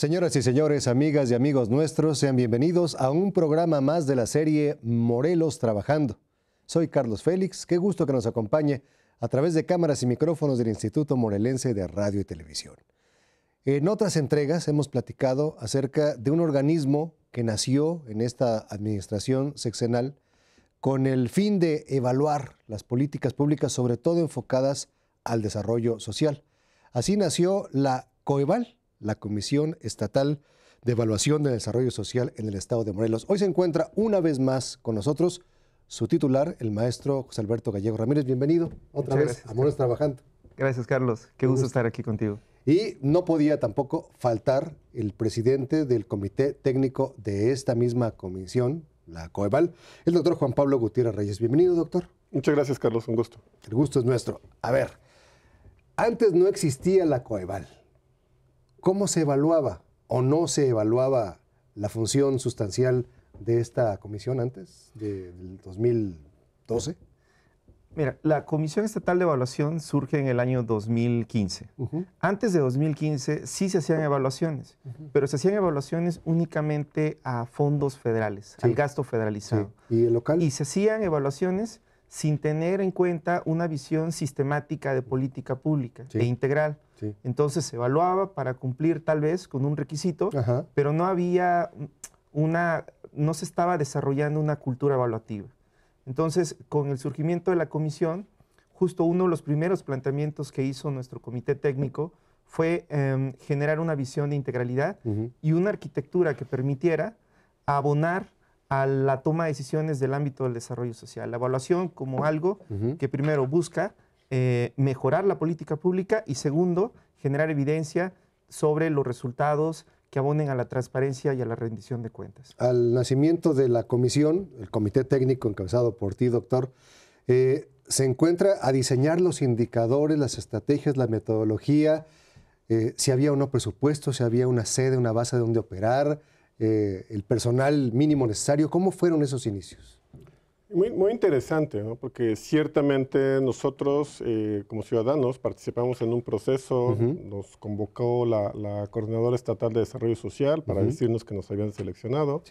Señoras y señores, amigas y amigos nuestros, sean bienvenidos a un programa más de la serie Morelos Trabajando. Soy Carlos Félix, qué gusto que nos acompañe a través de cámaras y micrófonos del Instituto Morelense de Radio y Televisión. En otras entregas hemos platicado acerca de un organismo que nació en esta administración sexenal con el fin de evaluar las políticas públicas, sobre todo enfocadas al desarrollo social. Así nació la COEVAL, la Comisión Estatal de Evaluación del Desarrollo Social en el Estado de Morelos. Hoy se encuentra una vez más con nosotros su titular, el maestro José Alberto Gallego Ramírez. Bienvenido otra vez a Trabajando. Gracias, Carlos. Qué gusto, estar aquí contigo. Y no podía tampoco faltar el presidente del comité técnico de esta misma comisión, la COEVAL, el doctor Juan Pablo Gutiérrez Reyes. Bienvenido, doctor. Muchas gracias, Carlos. Un gusto. El gusto es nuestro. A ver, antes no existía la COEVAL. ¿Cómo se evaluaba o no se evaluaba la función sustancial de esta comisión antes, del 2012? Mira, la Comisión Estatal de Evaluación surge en el año 2015. Antes de 2015 sí se hacían evaluaciones, pero se hacían evaluaciones únicamente a fondos federales, al gasto federalizado. ¿Y local? Y se hacían evaluaciones sin tener en cuenta una visión sistemática de política pública e integral. Entonces se evaluaba para cumplir tal vez con un requisito, pero no había una, no se estaba desarrollando una cultura evaluativa. Entonces, con el surgimiento de la comisión, justo uno de los primeros planteamientos que hizo nuestro comité técnico fue em, generar una visión de integralidad y una arquitectura que permitiera abonar a la toma de decisiones del ámbito del desarrollo social. La evaluación como algo que primero busca eh, mejorar la política pública y segundo, generar evidencia sobre los resultados que abonen a la transparencia y a la rendición de cuentas. Al nacimiento de la comisión, el comité técnico encabezado por ti, doctor, eh, se encuentra a diseñar los indicadores, las estrategias, la metodología, eh, si había o no presupuesto, si había una sede, una base de donde operar, eh, el personal mínimo necesario. ¿Cómo fueron esos inicios? Muy, muy interesante, porque ciertamente nosotros eh, como ciudadanos participamos en un proceso, nos convocó la, Coordinadora Estatal de Desarrollo Social para decirnos que nos habían seleccionado,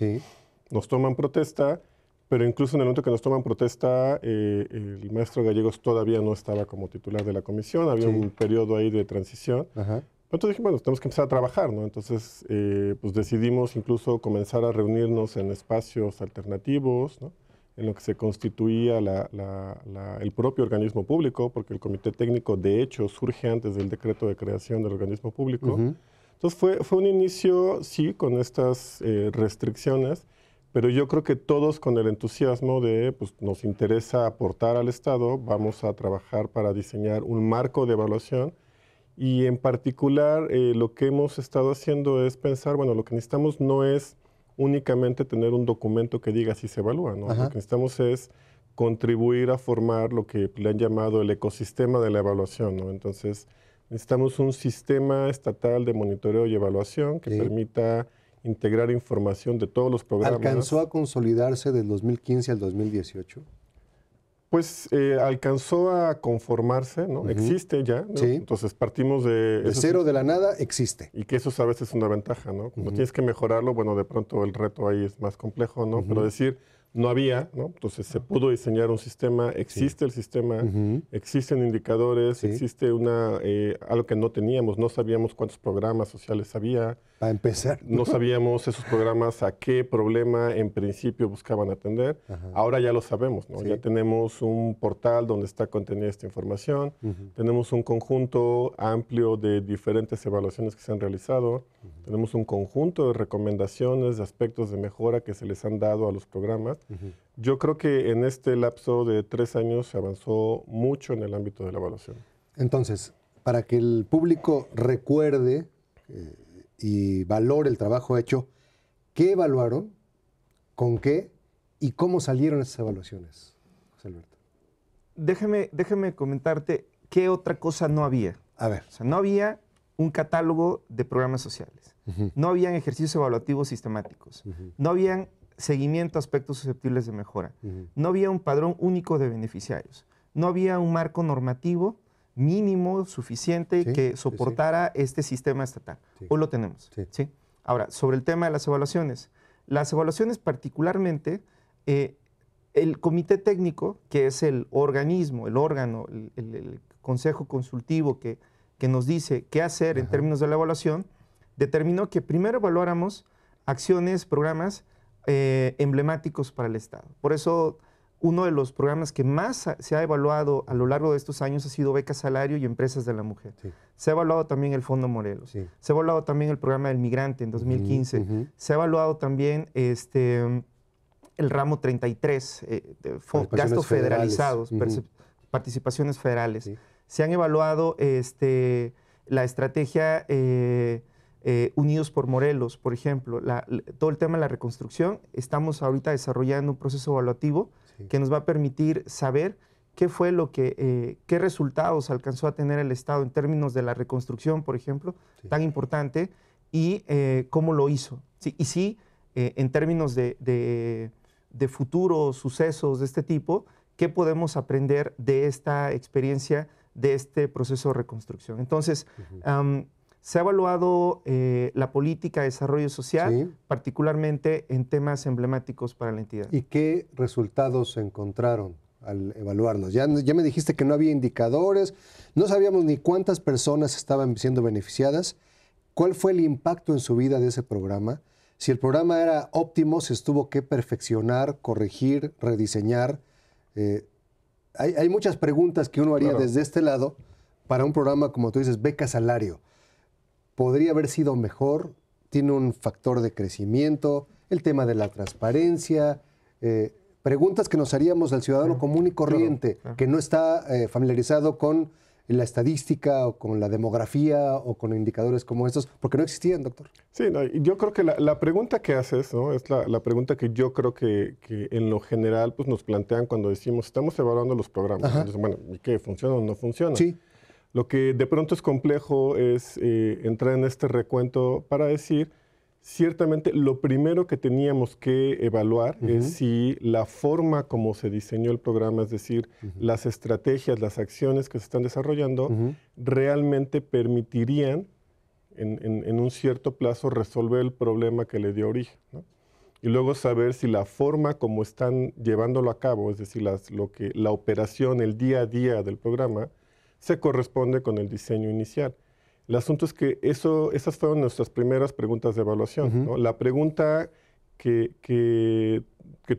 nos toman protesta, pero incluso en el momento que nos toman protesta, eh, el maestro Gallegos todavía no estaba como titular de la comisión, había un periodo ahí de transición. Ajá. Entonces dije, bueno, tenemos que empezar a trabajar, ¿no? Entonces, eh, pues decidimos incluso comenzar a reunirnos en espacios alternativos, ¿no? en lo que se constituía el propio organismo público, porque el comité técnico de hecho surge antes del decreto de creación del organismo público. Entonces fue, fue un inicio, sí, con estas eh, restricciones, pero yo creo que todos con el entusiasmo de, pues nos interesa aportar al Estado, vamos a trabajar para diseñar un marco de evaluación y en particular, eh, lo que hemos estado haciendo es pensar, bueno, lo que necesitamos no es únicamente tener un documento que diga si se evalúa, ¿no? Lo que necesitamos es contribuir a formar lo que le han llamado el ecosistema de la evaluación, ¿no? Entonces, necesitamos un sistema estatal de monitoreo y evaluación que permita integrar información de todos los programas. ¿Alcanzó a consolidarse del 2015 al 2018? Pues eh, alcanzó a conformarse, ¿no? Existe ya, ¿no? Entonces partimos de... De cero, de la nada, existe. Y que eso a veces es una ventaja, ¿no? Cuando tienes que mejorarlo, bueno, de pronto el reto ahí es más complejo, ¿no? Pero decir, no había, ¿no? Entonces se pudo diseñar un sistema, existe el sistema, existen indicadores, existe una, eh, algo que no teníamos, no sabíamos cuántos programas sociales había, para empezar. No sabíamos esos programas a qué problema en principio buscaban atender. Ahora ya lo sabemos, ¿no? Ya tenemos un portal donde está contenida esta información. Tenemos un conjunto amplio de diferentes evaluaciones que se han realizado. Tenemos un conjunto de recomendaciones, de aspectos de mejora que se les han dado a los programas. Yo creo que en este lapso de tres años se avanzó mucho en el ámbito de la evaluación. Entonces, para que el público recuerde... Eh, y valor el trabajo hecho, ¿qué evaluaron? ¿Con qué? ¿Y cómo salieron esas evaluaciones, José Alberto? Déjeme, comentarte qué otra cosa no había. A ver. no había un catálogo de programas sociales. No habían ejercicios evaluativos sistemáticos. No habían seguimiento a aspectos susceptibles de mejora. No había un padrón único de beneficiarios. No había un marco normativo mínimo suficiente que soportara este sistema estatal. Hoy lo tenemos. Sí. Ahora, sobre el tema de las evaluaciones. Las evaluaciones particularmente, eh, el comité técnico, que es el organismo, el órgano, el, consejo consultivo que, que, nos dice qué hacer en términos de la evaluación, determinó que primero evaluáramos acciones, programas eh, emblemáticos para el Estado. Por eso uno de los programas que más se ha evaluado a lo largo de estos años ha sido Beca Salario y Empresas de la Mujer. Se ha evaluado también el Fondo Morelos. Se ha evaluado también el programa del migrante en 2015. Se ha evaluado también este, el ramo 33, eh, gastos federalizados, participaciones federales. Se han evaluado este, la estrategia eh, eh, Unidos por Morelos, por ejemplo, todo el tema de la reconstrucción. Estamos ahorita desarrollando un proceso evaluativo que nos va a permitir saber qué fue lo que, eh, qué resultados alcanzó a tener el Estado en términos de la reconstrucción, por ejemplo, tan importante, y eh, cómo lo hizo. y sí, eh, en términos de, futuros sucesos de este tipo, qué podemos aprender de esta experiencia, de este proceso de reconstrucción. Entonces, se ha evaluado eh, la política de desarrollo social, particularmente en temas emblemáticos para la entidad. ¿Y qué resultados se encontraron al evaluarlos? Ya, me dijiste que no había indicadores, no sabíamos ni cuántas personas estaban siendo beneficiadas. ¿Cuál fue el impacto en su vida de ese programa? Si el programa era óptimo, se tuvo que perfeccionar, corregir, rediseñar. Eh, hay, muchas preguntas que uno haría desde este lado para un programa, como tú dices, beca salario podría haber sido mejor, tiene un factor de crecimiento, el tema de la transparencia, eh, preguntas que nos haríamos al ciudadano común y corriente, que no está eh, familiarizado con la estadística o con la demografía o con indicadores como estos, porque no existían, doctor. Sí, no, yo creo que la, pregunta que haces ¿no? es la, pregunta que yo creo que, en lo general pues, nos plantean cuando decimos, estamos evaluando los programas. bueno, ¿y qué? ¿Funciona o no funciona? Sí. Lo que de pronto es complejo es eh, entrar en este recuento para decir, ciertamente lo primero que teníamos que evaluar es si la forma como se diseñó el programa, es decir, las estrategias, las acciones que se están desarrollando, realmente permitirían en, un cierto plazo resolver el problema que le dio origen. Y luego saber si la forma como están llevándolo a cabo, es decir, las, lo que, la operación, el día a día del programa, se corresponde con el diseño inicial. El asunto es que eso, esas fueron nuestras primeras preguntas de evaluación. La pregunta que,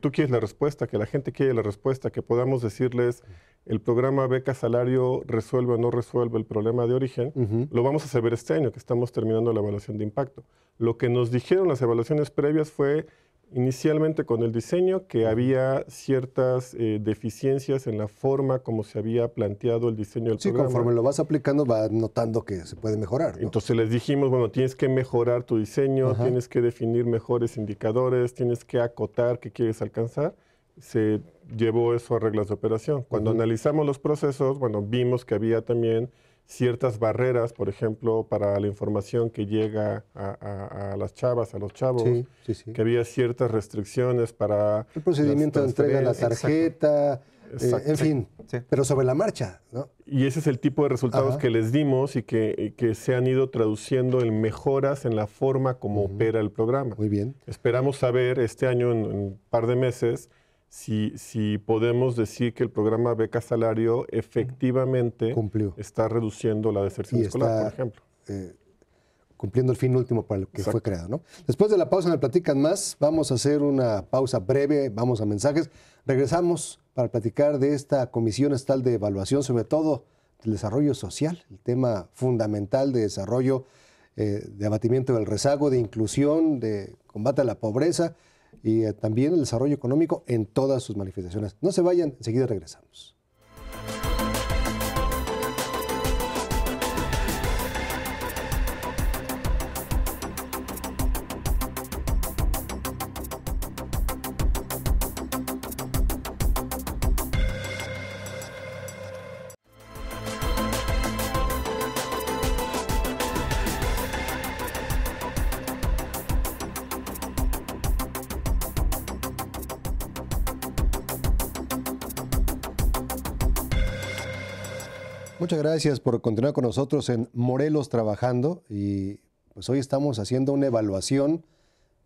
tú quieres la respuesta, que la gente quiere la respuesta, que podamos decirles el programa Beca Salario resuelve o no resuelve el problema de origen, lo vamos a saber este año, que estamos terminando la evaluación de impacto. Lo que nos dijeron las evaluaciones previas fue inicialmente con el diseño, que había ciertas eh, deficiencias en la forma como se había planteado el diseño del programa. Sí, conforme lo vas aplicando, vas notando que se puede mejorar. Entonces les dijimos, bueno, tienes que mejorar tu diseño, tienes que definir mejores indicadores, tienes que acotar qué quieres alcanzar. Se llevó eso a reglas de operación. Cuando analizamos los procesos, bueno, vimos que había también ciertas barreras, por ejemplo, para la información que llega a, las chavas, a los chavos, que había ciertas restricciones para... El procedimiento de entrega de la tarjeta, eh, en fin, pero sobre la marcha, ¿no? Y ese es el tipo de resultados que les dimos y que, se han ido traduciendo en mejoras en la forma como opera el programa. Muy bien. Esperamos saber este año, en un par de meses, si, podemos decir que el programa Beca Salario efectivamente Cumplió. está reduciendo la deserción escolar, por ejemplo. Eh, cumpliendo el fin último para el que fue creado. ¿no? Después de la pausa en el Platican Más, vamos a hacer una pausa breve, vamos a mensajes. Regresamos para platicar de esta Comisión Estatal de Evaluación, sobre todo del desarrollo social, el tema fundamental de desarrollo, eh, de abatimiento del rezago, de inclusión, de combate a la pobreza y eh, también el desarrollo económico en todas sus manifestaciones. No se vayan, enseguida regresamos. gracias por continuar con nosotros en Morelos Trabajando y pues, hoy estamos haciendo una evaluación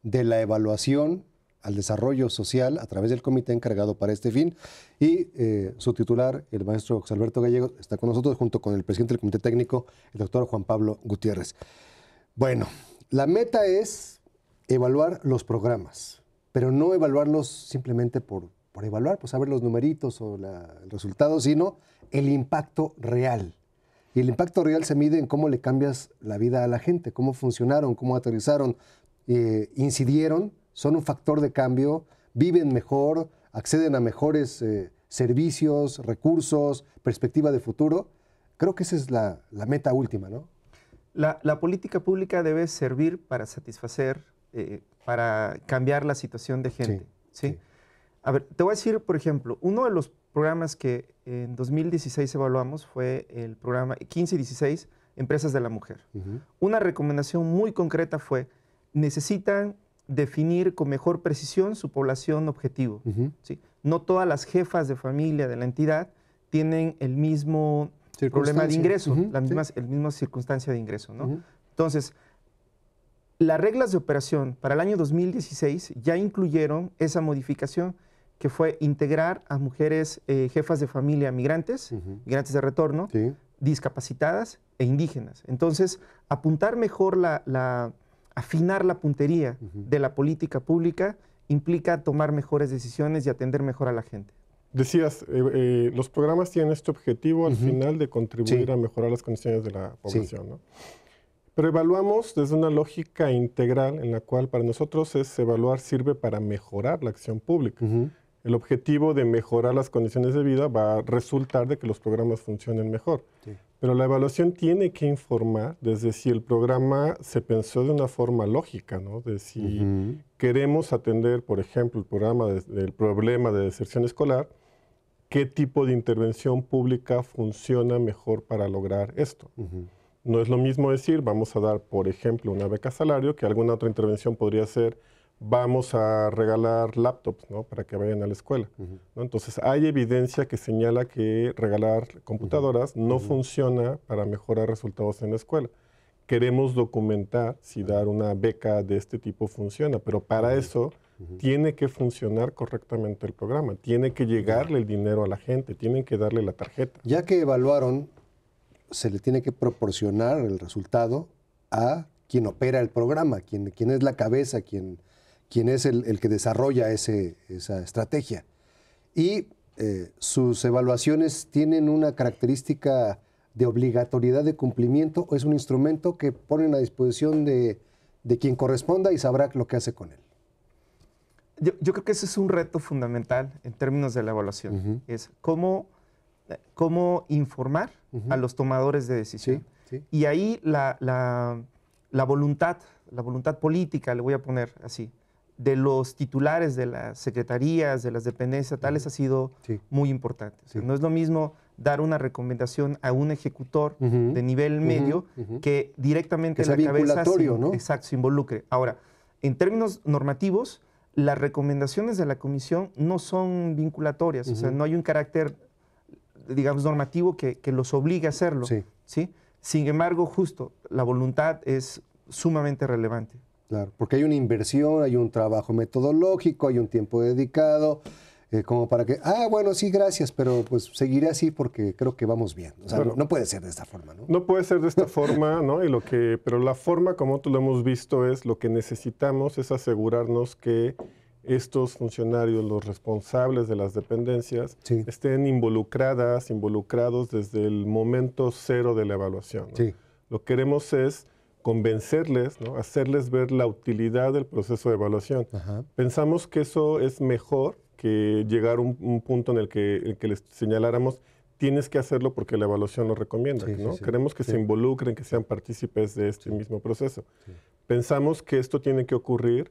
de la evaluación al desarrollo social a través del comité encargado para este fin y eh, su titular, el maestro Alberto Gallegos, está con nosotros junto con el presidente del comité técnico, el doctor Juan Pablo Gutiérrez. Bueno, la meta es evaluar los programas, pero no evaluarlos simplemente por, evaluar, pues saber los numeritos o el resultado, sino el impacto real. Y el impacto real se mide en cómo le cambias la vida a la gente, cómo funcionaron, cómo aterrizaron, eh, incidieron, son un factor de cambio, viven mejor, acceden a mejores eh, servicios, recursos, perspectiva de futuro. Creo que esa es la, meta última, ¿no? La, política pública debe servir para satisfacer, eh, para cambiar la situación de gente. A ver, te voy a decir, por ejemplo, uno de los programas que en 2016 evaluamos fue el programa 15 y 16, Empresas de la Mujer. Una recomendación muy concreta fue, necesitan definir con mejor precisión su población objetivo. No todas las jefas de familia de la entidad tienen el mismo problema de ingreso, la misma, el mismo circunstancia de ingreso. Entonces, las reglas de operación para el año 2016 ya incluyeron esa modificación que fue integrar a mujeres eh, jefas de familia migrantes, migrantes de retorno, discapacitadas e indígenas. Entonces, apuntar mejor la, afinar la puntería de la política pública implica tomar mejores decisiones y atender mejor a la gente. Decías, eh, eh, los programas tienen este objetivo al final de contribuir a mejorar las condiciones de la población, ¿no? Pero evaluamos desde una lógica integral en la cual para nosotros es evaluar sirve para mejorar la acción pública el objetivo de mejorar las condiciones de vida va a resultar de que los programas funcionen mejor. Pero la evaluación tiene que informar desde si el programa se pensó de una forma lógica, De si queremos atender, por ejemplo, el, programa problema de deserción escolar, qué tipo de intervención pública funciona mejor para lograr esto. No es lo mismo decir, vamos a dar, por ejemplo, una beca salario, que alguna otra intervención podría ser vamos a regalar laptops ¿no? para que vayan a la escuela. Entonces hay evidencia que señala que regalar computadoras no funciona para mejorar resultados en la escuela. Queremos documentar si dar una beca de este tipo funciona, pero para eso tiene que funcionar correctamente el programa, tiene que llegarle el dinero a la gente, tienen que darle la tarjeta. Ya que evaluaron, se le tiene que proporcionar el resultado a quien opera el programa, quien es la cabeza, quien, Quién es el, que desarrolla esa estrategia. Y eh, sus evaluaciones tienen una característica de obligatoriedad de cumplimiento o es un instrumento que ponen a disposición de, quien corresponda y sabrá lo que hace con él. Yo, creo que ese es un reto fundamental en términos de la evaluación. Es cómo, eh, cómo informar a los tomadores de decisión. Y ahí la, voluntad, la voluntad política, le voy a poner así, de los titulares de las secretarías, de las dependencias tales, ha sido muy importante. no es lo mismo dar una recomendación a un ejecutor de nivel medio que directamente en la cabeza se, exacto, involucre. Ahora, en términos normativos, las recomendaciones de la comisión no son vinculatorias, o sea, no hay un carácter, digamos, normativo que, los obligue a hacerlo. ¿sí? Sin embargo, justo, la voluntad es sumamente relevante. Claro, porque hay una inversión, hay un trabajo metodológico, hay un tiempo dedicado, eh, como para que, ah, bueno, sí, gracias, pero pues seguiré así porque creo que vamos bien. O sea, no, puede ser de esta forma, ¿no? No puede ser de esta forma, ¿no? Y lo que, pero la forma como tú lo hemos visto es lo que necesitamos es asegurarnos que estos funcionarios, los responsables de las dependencias, estén involucradas, involucrados desde el momento cero de la evaluación. Lo que queremos es convencerles, ¿no? hacerles ver la utilidad del proceso de evaluación. Pensamos que eso es mejor que llegar a un, punto en el que, les señaláramos tienes que hacerlo porque la evaluación lo recomienda. ¿no? Queremos que se involucren, que sean partícipes de este mismo proceso. Pensamos que esto tiene que ocurrir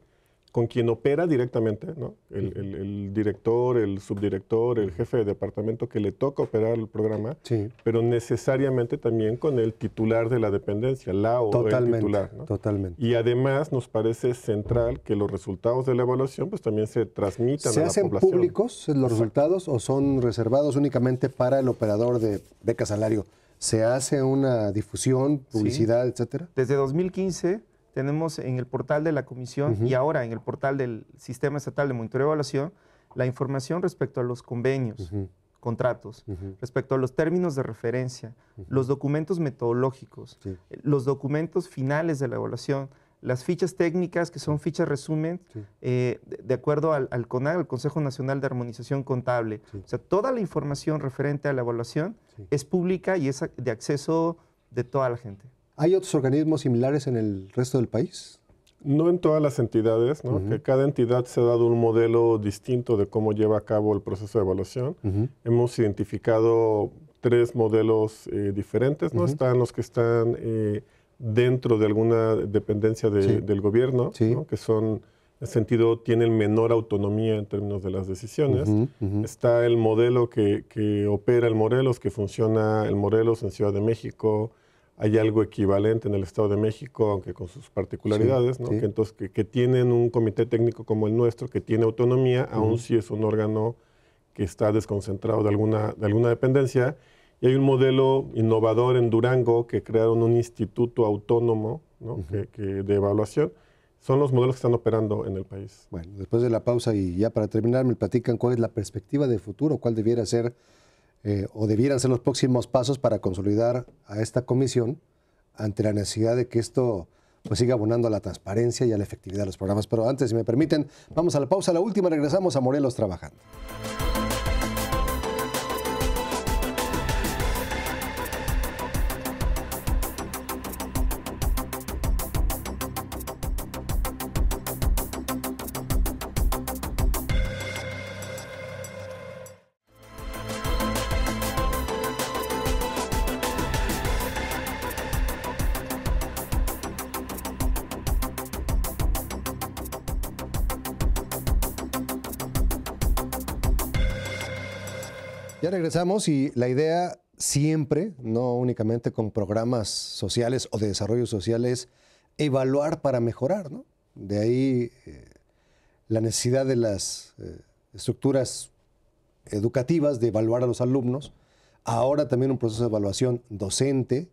con quien opera directamente, ¿no? el, director, el subdirector, el jefe de departamento que le toca operar el programa, pero necesariamente también con el titular de la dependencia, la o el titular. Totalmente. Y además nos parece central que los resultados de la evaluación pues también se transmitan a la población. ¿Se hacen públicos los resultados o son reservados únicamente para el operador de beca salario? ¿Se hace una difusión, publicidad, etcétera? Desde 2015 tenemos en el portal de la Comisión y ahora en el portal del Sistema Estatal de Monitoreo y Evaluación la información respecto a los convenios, contratos, respecto a los términos de referencia, los documentos metodológicos, eh, los documentos finales de la evaluación, las fichas técnicas, que son fichas resumen, eh, de acuerdo al, al Consejo Nacional de Armonización Contable. O sea, toda la información referente a la evaluación es pública y es de acceso de toda la gente. ¿Hay otros organismos similares en el resto del país? No en todas las entidades, que cada entidad se ha dado un modelo distinto de cómo lleva a cabo el proceso de evaluación. Hemos identificado tres modelos eh, diferentes, ¿no? Están los que están eh, dentro de alguna dependencia del gobierno, que son, en sentido, tienen menor autonomía en términos de las decisiones. Está el modelo que, que opera el Morelos, que funciona el Morelos en Ciudad de México, hay algo equivalente en el Estado de México, aunque con sus particularidades, Que, entonces, que, tienen un comité técnico como el nuestro, que tiene autonomía, aun si es un órgano que está desconcentrado de alguna, de alguna dependencia. Y hay un modelo innovador en Durango que crearon un instituto autónomo de evaluación. Son los modelos que están operando en el país. Bueno, después de la pausa y ya para terminar, me platican cuál es la perspectiva de futuro, cuál debiera ser eh, o debieran ser los próximos pasos para consolidar a esta comisión ante la necesidad de que esto pues siga abonando a la transparencia y a la efectividad de los programas. Pero antes, si me permiten, vamos a la pausa, la última, regresamos a Morelos Trabajando. regresamos y la idea siempre, no únicamente con programas sociales o de desarrollo social, es evaluar para mejorar, De ahí eh, la necesidad de las eh, estructuras educativas de evaluar a los alumnos, ahora también un proceso de evaluación docente.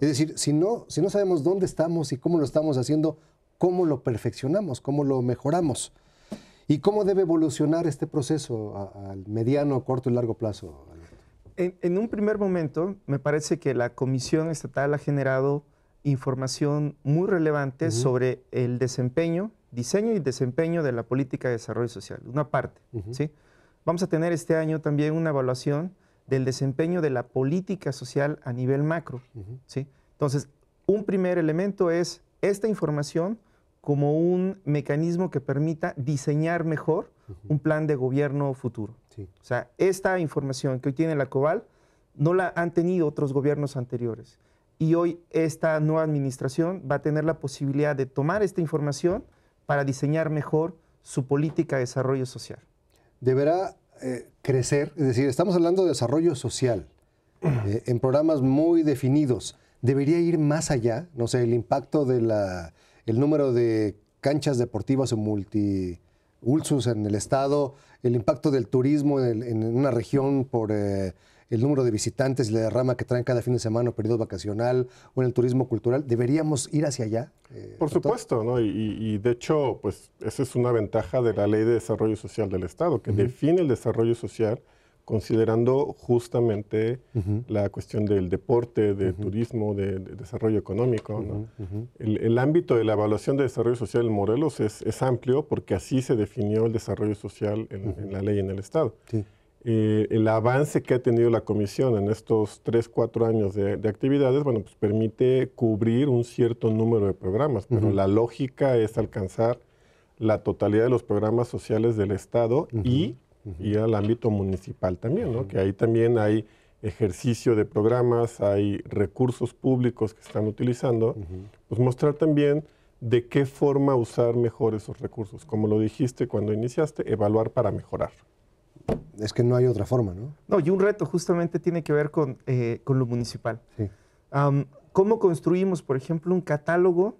Es decir, si no, si no sabemos dónde estamos y cómo lo estamos haciendo, cómo lo perfeccionamos, cómo lo mejoramos y cómo debe evolucionar este proceso al mediano, corto y largo plazo, en, un primer momento, me parece que la Comisión Estatal ha generado información muy relevante sobre el desempeño, diseño y desempeño de la política de desarrollo social, una parte. ¿sí? Vamos a tener este año también una evaluación del desempeño de la política social a nivel macro. ¿sí? Entonces, un primer elemento es esta información como un mecanismo que permita diseñar mejor un plan de gobierno futuro. O sea, esta información que hoy tiene la COBAL no la han tenido otros gobiernos anteriores. Y hoy esta nueva administración va a tener la posibilidad de tomar esta información para diseñar mejor su política de desarrollo social. Deberá eh, crecer, es decir, estamos hablando de desarrollo social, eh, en programas muy definidos. ¿Debería ir más allá? No sé, el impacto de la el número de canchas deportivas o multi en el estado, el impacto del turismo en, una región por eh, el número de visitantes y la derrama que traen cada fin de semana o periodo vacacional o en el turismo cultural, ¿deberíamos ir hacia allá? Eh, por supuesto, ¿no? Y, de hecho, pues esa es una ventaja de la Ley de Desarrollo Social del Estado, que define el desarrollo social considerando justamente la cuestión del deporte, de turismo, de, desarrollo económico. el, ámbito de la evaluación de desarrollo social en Morelos es, amplio porque así se definió el desarrollo social en, la ley en el Estado. Eh, el avance que ha tenido la Comisión en estos tres, cuatro años de, de actividades, bueno, pues permite cubrir un cierto número de programas, pero la lógica es alcanzar la totalidad de los programas sociales del Estado y y al ámbito municipal también, ¿no? Que ahí también hay ejercicio de programas, hay recursos públicos que están utilizando, pues mostrar también de qué forma usar mejor esos recursos. Como lo dijiste cuando iniciaste, evaluar para mejorar. Es que no hay otra forma, ¿no? No, y un reto justamente tiene que ver con, eh, con lo municipal. Sí. ¿Cómo construimos, por ejemplo, un catálogo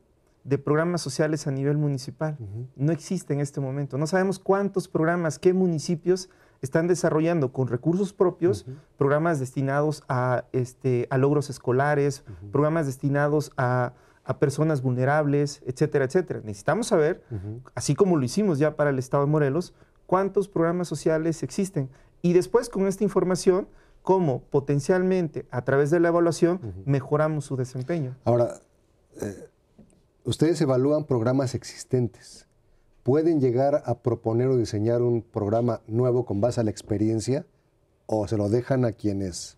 de programas sociales a nivel municipal. No existe en este momento. No sabemos cuántos programas, qué municipios están desarrollando con recursos propios programas destinados a, este, a logros escolares, programas destinados a, a, personas vulnerables, etcétera, etcétera. Necesitamos saber, así como lo hicimos ya para el Estado de Morelos, cuántos programas sociales existen. Y después con esta información, cómo potencialmente a través de la evaluación mejoramos su desempeño. Ahora, eh, Ustedes evalúan programas existentes. ¿Pueden llegar a proponer o diseñar un programa nuevo con base a la experiencia o se lo dejan a quienes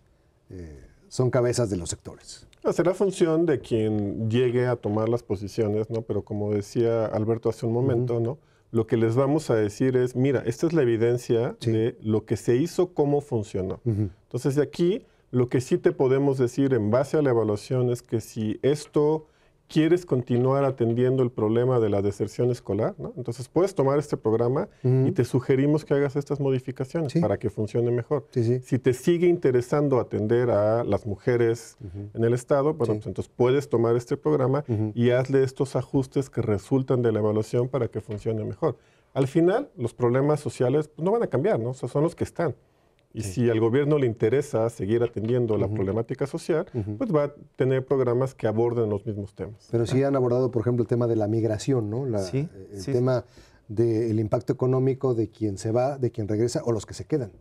eh, son cabezas de los sectores? Será función de quien llegue a tomar las posiciones, ¿no? Pero como decía Alberto hace un momento, ¿no? Lo que les vamos a decir es, mira, esta es la evidencia de lo que se hizo, cómo funcionó. Entonces, de aquí, lo que sí te podemos decir en base a la evaluación es que si esto quieres continuar atendiendo el problema de la deserción escolar, entonces puedes tomar este programa y te sugerimos que hagas estas modificaciones para que funcione mejor. Si te sigue interesando atender a las mujeres en el Estado, pues entonces puedes tomar este programa y hazle estos ajustes que resultan de la evaluación para que funcione mejor. Al final, los problemas sociales pues, no van a cambiar, ¿no? son los que están. Y si al gobierno le interesa seguir atendiendo a la problemática social, pues va a tener programas que aborden los mismos temas. Pero sí han abordado, por ejemplo, el tema de la migración, ¿no? sí, eh, el tema del impacto económico de quien se va, de quien regresa o los que se quedan.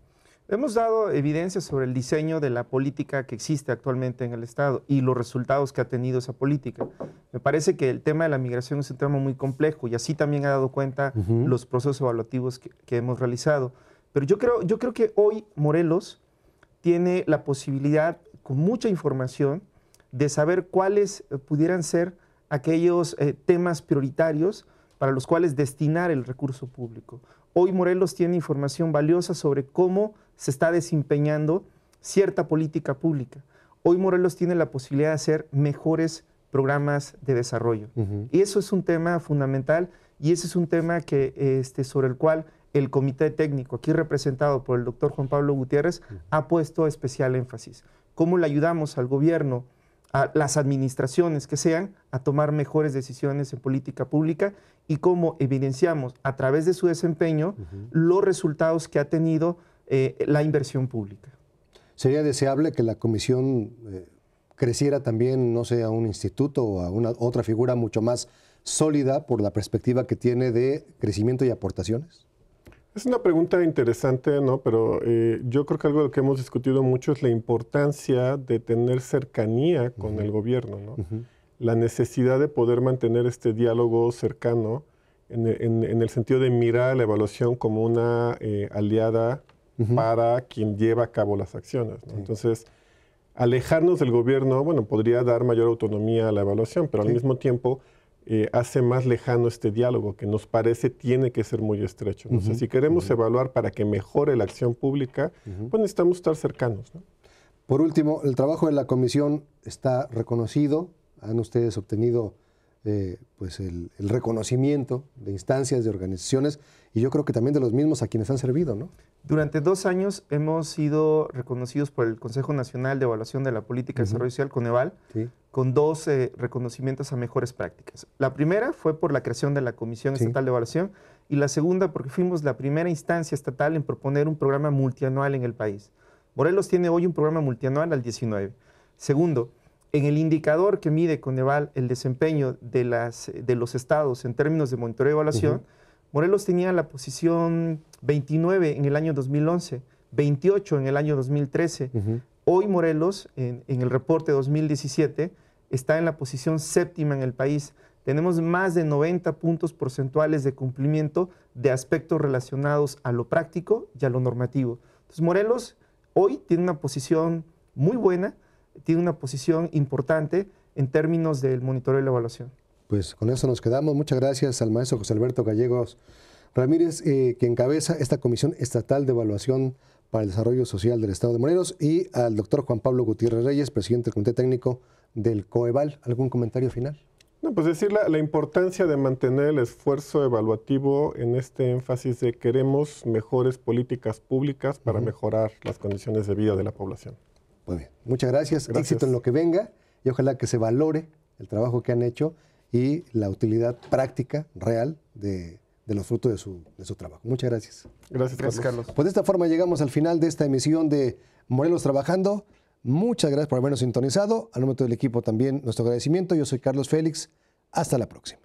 Hemos dado evidencia sobre el diseño de la política que existe actualmente en el Estado y los resultados que ha tenido esa política. Me parece que el tema de la migración es un tema muy complejo y así también ha dado cuenta los procesos evaluativos que hemos realizado. Pero yo creo, yo creo que hoy Morelos tiene la posibilidad, con mucha información, de saber cuáles eh, pudieran ser aquellos eh, temas prioritarios para los cuales destinar el recurso público. Hoy Morelos tiene información valiosa sobre cómo se está desempeñando cierta política pública. Hoy Morelos tiene la posibilidad de hacer mejores programas de desarrollo. Y eso es un tema fundamental y ese es un tema que, este, sobre el cual el comité técnico, aquí representado por el doctor Juan Pablo Gutiérrez, ha puesto especial énfasis. ¿Cómo le ayudamos al gobierno, a las administraciones que sean, a tomar mejores decisiones en política pública y cómo evidenciamos a través de su desempeño los resultados que ha tenido eh, la inversión pública? Sería deseable que la comisión eh, creciera también, no sé, a un instituto o a una otra figura mucho más sólida por la perspectiva que tiene de crecimiento y aportaciones. Es una pregunta interesante, ¿no? Pero eh, yo creo que algo que hemos discutido mucho es la importancia de tener cercanía con el gobierno, La necesidad de poder mantener este diálogo cercano en, el sentido de mirar a la evaluación como una eh, aliada para quien lleva a cabo las acciones, Entonces, alejarnos del gobierno, bueno, podría dar mayor autonomía a la evaluación, pero al mismo tiempo eh, hace más lejano este diálogo que nos parece tiene que ser muy estrecho. si queremos evaluar para que mejore la acción pública, pues necesitamos estar cercanos. Por último, el trabajo de la comisión está reconocido, han ustedes obtenido eh, pues el, el reconocimiento de instancias, de organizaciones y yo creo que también de los mismos a quienes han servido, ¿no? Durante dos años hemos sido reconocidos por el Consejo Nacional de Evaluación de la Política de Desarrollo Social, Coneval, con dos reconocimientos a mejores prácticas. La primera fue por la creación de la Comisión Estatal de Evaluación y la segunda porque fuimos la primera instancia estatal en proponer un programa multianual en el país. Morelos tiene hoy un programa multianual al 19. Segundo, en el indicador que mide Coneval el desempeño de, las, de los estados en términos de monitoreo y evaluación, Morelos tenía la posición 29 en el año 2011, 28 en el año 2013. Hoy Morelos, en, en, el reporte 2017, está en la posición séptima en el país. Tenemos más de 90 puntos porcentuales de cumplimiento de aspectos relacionados a lo práctico y a lo normativo. Entonces, Morelos hoy tiene una posición muy buena, tiene una posición importante en términos del monitoreo y la evaluación pues con eso nos quedamos. Muchas gracias al maestro José Alberto Gallegos Ramírez, eh, que encabeza esta Comisión Estatal de Evaluación para el Desarrollo Social del Estado de Morelos, y al doctor Juan Pablo Gutiérrez Reyes, presidente del Comité Técnico del COEVAL. ¿Algún comentario final? No, pues decir la, importancia de mantener el esfuerzo evaluativo en este énfasis de queremos mejores políticas públicas para mejorar las condiciones de vida de la población. Muy bien, muchas gracias. Éxito en lo que venga y ojalá que se valore el trabajo que han hecho y la utilidad práctica, real, de, los frutos de su, trabajo. Muchas gracias. Gracias, Carlos. Pues de esta forma llegamos al final de esta emisión de Morelos Trabajando. Muchas gracias por habernos sintonizado. Al nombre del equipo también nuestro agradecimiento. Yo soy Carlos Félix. Hasta la próxima.